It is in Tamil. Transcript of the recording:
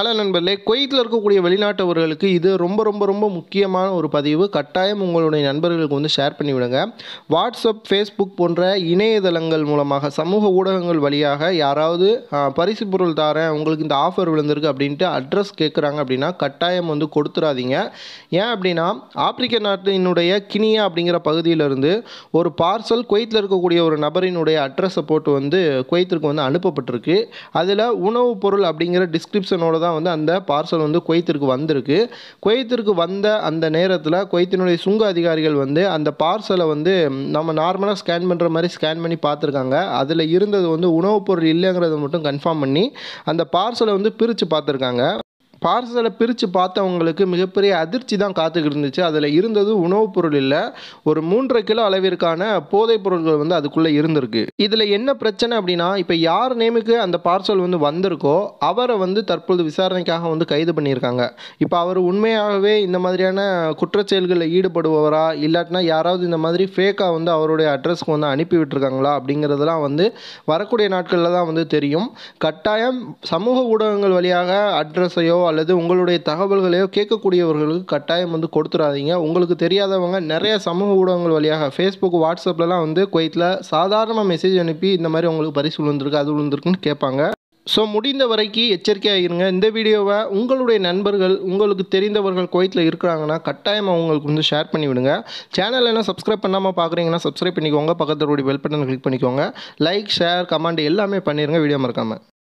ஹலோ நண்பர்களே குவைத்தில் இருக்கக்கூடிய வெளிநாட்டவர்களுக்கு இது ரொம்ப ரொம்ப ரொம்ப முக்கியமான ஒரு பதிவு கட்டாயம் உங்களுடைய நண்பர்களுக்கு வந்து ஷேர் பண்ணிவிடுங்க வாட்ஸ்அப் ஃபேஸ்புக் போன்ற இணையதளங்கள் மூலமாக சமூக ஊடகங்கள் வழியாக யாராவது பரிசு பொருள் தாரேன் உங்களுக்கு இந்த ஆஃபர் விழுந்திருக்கு அப்படின்ட்டு அட்ரஸ் கேட்குறாங்க அப்படின்னா கட்டாயம் வந்து கொடுத்துடாதீங்க ஏன் அப்படின்னா ஆப்பிரிக்க நாட்டினுடைய கினியா அப்படிங்கிற பகுதியிலிருந்து ஒரு பார்சல் குவைத்தில் இருக்கக்கூடிய ஒரு நபரினுடைய அட்ரஸை போட்டு வந்து குவைத்திற்கு வந்து அனுப்பப்பட்டிருக்கு அதில் உணவுப் பொருள் அப்படிங்கிற டிஸ்கிரிப்ஷனோட தான் தான் வந்து அந்த பார்சல் வந்து குவைத்திற்கு வந்திருக்கு குவைத்திற்கு வந்த அந்த நேரத்தில் குவைத்தினுடைய சுங்க அதிகாரிகள் வந்து அந்த பார்சலை வந்து நம்ம நார்மலாக ஸ்கேன் பண்ணுற மாதிரி ஸ்கேன் பண்ணி பார்த்துருக்காங்க அதில் இருந்தது வந்து உணவுப் பொருள் இல்லைங்கிறத மட்டும் கன்ஃபார்ம் பண்ணி அந்த பார்சலை வந்து பிரித்து பார்த்துருக்காங்க பார்சலை பிரித்து பார்த்தவங்களுக்கு மிகப்பெரிய அதிர்ச்சி தான் காத்துக்கிட்டு இருந்துச்சு அதில் இருந்தது உணவுப் பொருள் இல்லை ஒரு மூன்றரை கிலோ அளவிற்கான போதைப் பொருட்கள் வந்து அதுக்குள்ளே இருந்திருக்கு இதில் என்ன பிரச்சனை அப்படின்னா இப்போ யார் நேமுக்கு அந்த பார்சல் வந்து வந்திருக்கோ அவரை வந்து தற்பொழுது விசாரணைக்காக வந்து கைது பண்ணியிருக்காங்க இப்போ அவர் உண்மையாகவே இந்த மாதிரியான குற்றச்செயல்களில் ஈடுபடுபவரா இல்லாட்டினா யாராவது இந்த மாதிரி ஃபேக்காக வந்து அவருடைய அட்ரஸ்க்கு வந்து அனுப்பி விட்டுருக்காங்களா அப்படிங்கிறதுலாம் வந்து வரக்கூடிய நாட்களில் தான் வந்து தெரியும் கட்டாயம் சமூக ஊடகங்கள் வழியாக அட்ரஸையோ அல்லது உங்களுடைய தகவல்களையோ கேட்கக்கூடியவர்களுக்கு கட்டாயம் வந்து கொடுத்துடாதீங்க உங்களுக்கு தெரியாதவங்க நிறைய சமூக ஊடகங்கள் வழியாக ஃபேஸ்புக் வாட்ஸ்அப்லலாம் வந்து குவைத்தில் சாதாரணமாக மெசேஜ் அனுப்பி இந்த மாதிரி உங்களுக்கு பரிசு விழுந்திருக்கு அது விழுந்திருக்குன்னு கேட்பாங்க ஸோ முடிந்த வரைக்கும் எச்சரிக்கையாக இருங்க இந்த வீடியோவை உங்களுடைய நண்பர்கள் உங்களுக்கு தெரிந்தவர்கள் குவைத்தில் இருக்கிறாங்கன்னா கட்டாயமாக உங்களுக்கு வந்து ஷேர் பண்ணி விடுங்க சேனல் என்ன சப்ஸ்கிரைப் பண்ணாமல் பார்க்குறீங்கன்னா சப்ஸ்கிரைப் பண்ணிக்கோங்க பக்கத்தில் பெல் பட்டன் கிளிக் பண்ணிக்கோங்க லைக் ஷேர் கமெண்ட் எல்லாமே பண்ணிடுங்க வீடியோ மறக்காமல்